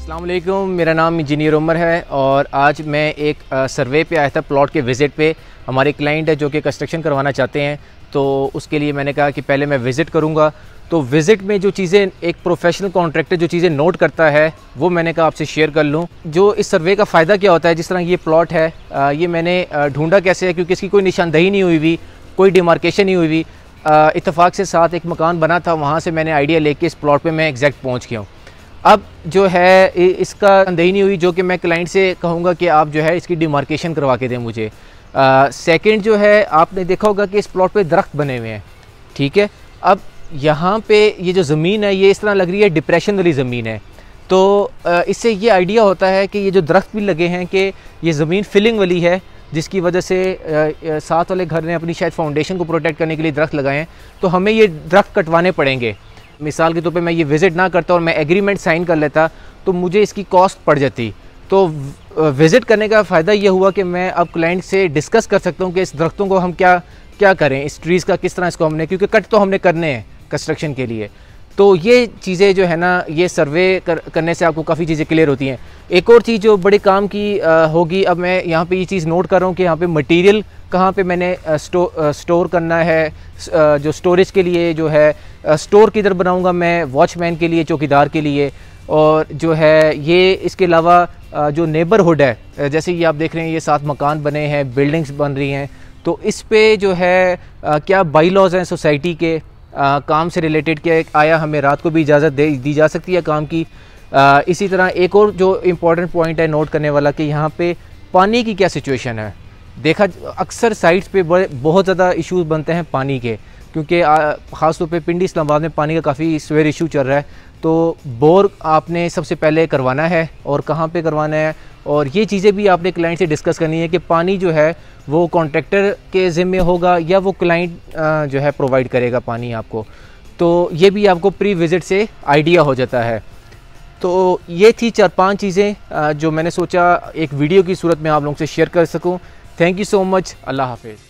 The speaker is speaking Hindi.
अल्लाम मेरा नाम इंजीनियर उमर है और आज मैं एक सर्वे पे आया था प्लॉट के विज़िट पे हमारे क्लाइंट है जो कि कंस्ट्रक्शन करवाना चाहते हैं तो उसके लिए मैंने कहा कि पहले मैं विज़िट करूँगा तो विज़िट में जो चीज़ें एक प्रोफेशनल कॉन्ट्रैक्टर जो चीज़ें नोट करता है वो मैंने कहा आपसे शेयर कर लूँ जो इस सर्वे का फ़ायदा क्या होता है जिस तरह ये प्लॉट है ये मैंने ढूँढा कैसे है क्योंकि इसकी कोई निशानदही नहीं हुई हुई कोई डिमार्केशन नहीं हुई हुई इतफ़ाक़ से साथ एक मकान बना था वहाँ से मैंने आइडिया लेके इस प्लॉट पे मैं एग्जैक्ट पहुँच गया हूँ अब जो है इसका अंदही नहीं हुई जो कि मैं क्लाइंट से कहूँगा कि आप जो है इसकी डिमार्केशन करवा के दें मुझे सेकंड जो है आपने देखा होगा कि इस प्लॉट पे दरख्त बने हुए हैं ठीक है अब यहाँ पे ये जो ज़मीन है ये इस तरह लग रही है डिप्रेशन वाली ज़मीन है तो इससे ये आइडिया होता है कि ये जो दरख्त भी लगे हैं कि ये ज़मीन फिलिंग वाली है जिसकी वजह से साथ वाले घर ने अपनी शायद फाउंडेशन को प्रोटेक्ट करने के लिए दरख्त लगाए हैं तो हमें ये दरख्त कटवाने पड़ेंगे मिसाल के तौर पर मैं ये विज़िट ना करता और मैं एग्रीमेंट साइन कर लेता तो मुझे इसकी कॉस्ट पड़ जाती तो विज़िट करने का फ़ायदा यह हुआ कि मैं अब क्लाइंट से डिस्कस कर सकता हूँ कि इस दरख्तों को हम क्या क्या करें इस ट्रीज़ का किस तरह इसको हमने क्योंकि कट तो हमने करने हैं कंस्ट्रक्शन के लिए तो ये चीज़ें जो है ना ये सर्वे कर, करने से आपको काफ़ी चीज़ें क्लियर होती हैं एक और चीज़ जो बड़े काम की होगी अब मैं यहाँ पे ये चीज़ नोट कर रहा हूँ कि यहाँ पे मटेरियल कहाँ पे मैंने स्टो, स्टोर करना है जो स्टोरेज के लिए जो है स्टोर किधर बनाऊँगा मैं वॉचमैन के लिए चौकीदार के लिए और जो है ये इसके अलावा जो नेबरहुड है जैसे ये आप देख रहे हैं ये सात मकान बने हैं बिल्डिंग्स बन रही हैं तो इस पर जो है क्या बाई हैं सोसाइटी के आ, काम से रिलेटेड क्या आया हमें रात को भी इजाज़त दे दी जा सकती है काम की आ, इसी तरह एक और जो इम्पोर्टेंट पॉइंट है नोट करने वाला कि यहाँ पे पानी की क्या सिचुएशन है देखा अक्सर साइट्स पे बड़े बहुत ज़्यादा इश्यूज बनते हैं पानी के क्योंकि ख़ासतौर पे पिंडी इस्लामाबाद में पानी का काफ़ी स्वेयर इशू चल रहा है तो बोर आपने सबसे पहले करवाना है और कहाँ पर करवाना है और ये चीज़ें भी आपने क्लाइंट से डिस्कस करनी है कि पानी जो है वो कॉन्ट्रेक्टर के ज़िम्मे होगा या वो क्लाइंट जो है प्रोवाइड करेगा पानी आपको तो ये भी आपको प्री विज़िट से आइडिया हो जाता है तो ये थी चार पांच चीज़ें जो मैंने सोचा एक वीडियो की सूरत में आप लोगों से शेयर कर सकूं thank you so much Allah हाफिज़